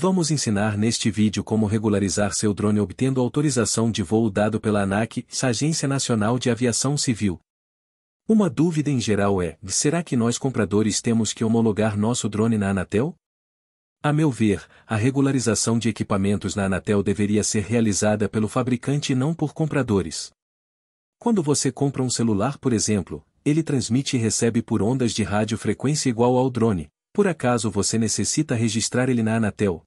Vamos ensinar neste vídeo como regularizar seu drone obtendo autorização de voo dado pela ANAC, Agência Nacional de Aviação Civil. Uma dúvida em geral é, será que nós compradores temos que homologar nosso drone na Anatel? A meu ver, a regularização de equipamentos na Anatel deveria ser realizada pelo fabricante e não por compradores. Quando você compra um celular, por exemplo, ele transmite e recebe por ondas de rádio frequência igual ao drone. Por acaso você necessita registrar ele na Anatel,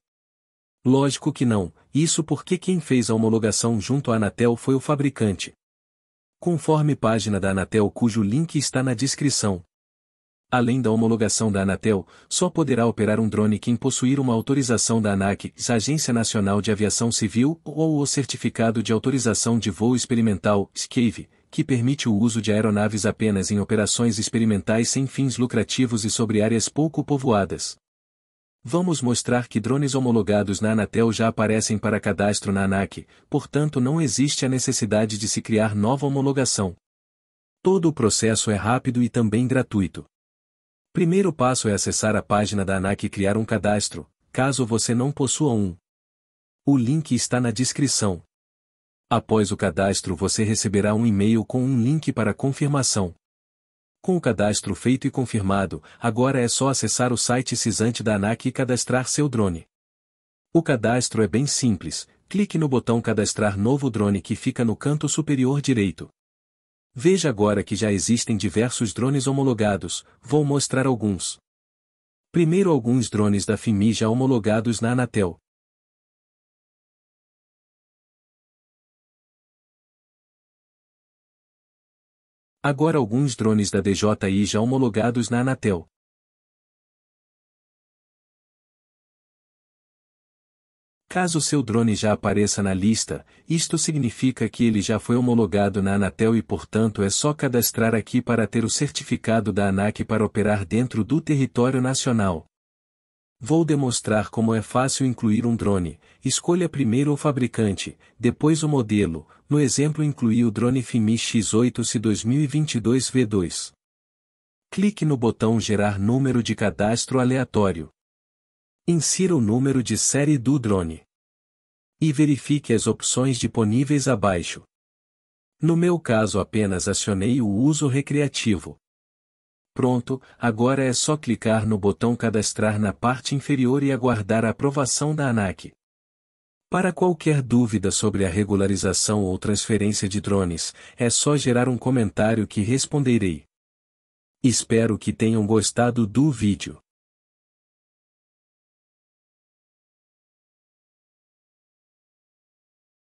Lógico que não, isso porque quem fez a homologação junto à Anatel foi o fabricante. Conforme página da Anatel cujo link está na descrição. Além da homologação da Anatel, só poderá operar um drone quem possuir uma autorização da ANAC, Agência Nacional de Aviação Civil, ou o Certificado de Autorização de Voo Experimental, SCAVE, que permite o uso de aeronaves apenas em operações experimentais sem fins lucrativos e sobre áreas pouco povoadas. Vamos mostrar que drones homologados na Anatel já aparecem para cadastro na ANAC, portanto não existe a necessidade de se criar nova homologação. Todo o processo é rápido e também gratuito. Primeiro passo é acessar a página da ANAC e criar um cadastro, caso você não possua um. O link está na descrição. Após o cadastro você receberá um e-mail com um link para confirmação. Com o cadastro feito e confirmado, agora é só acessar o site Cisante da ANAC e cadastrar seu drone. O cadastro é bem simples, clique no botão Cadastrar novo drone que fica no canto superior direito. Veja agora que já existem diversos drones homologados, vou mostrar alguns. Primeiro alguns drones da FIMI já homologados na Anatel. Agora alguns drones da DJI já homologados na Anatel. Caso seu drone já apareça na lista, isto significa que ele já foi homologado na Anatel e portanto é só cadastrar aqui para ter o certificado da ANAC para operar dentro do território nacional. Vou demonstrar como é fácil incluir um drone. Escolha primeiro o fabricante, depois o modelo. No exemplo incluí o drone FIMI X8C 2022 V2. Clique no botão Gerar número de cadastro aleatório. Insira o número de série do drone. E verifique as opções disponíveis abaixo. No meu caso apenas acionei o uso recreativo. Pronto, agora é só clicar no botão cadastrar na parte inferior e aguardar a aprovação da ANAC. Para qualquer dúvida sobre a regularização ou transferência de drones, é só gerar um comentário que responderei. Espero que tenham gostado do vídeo.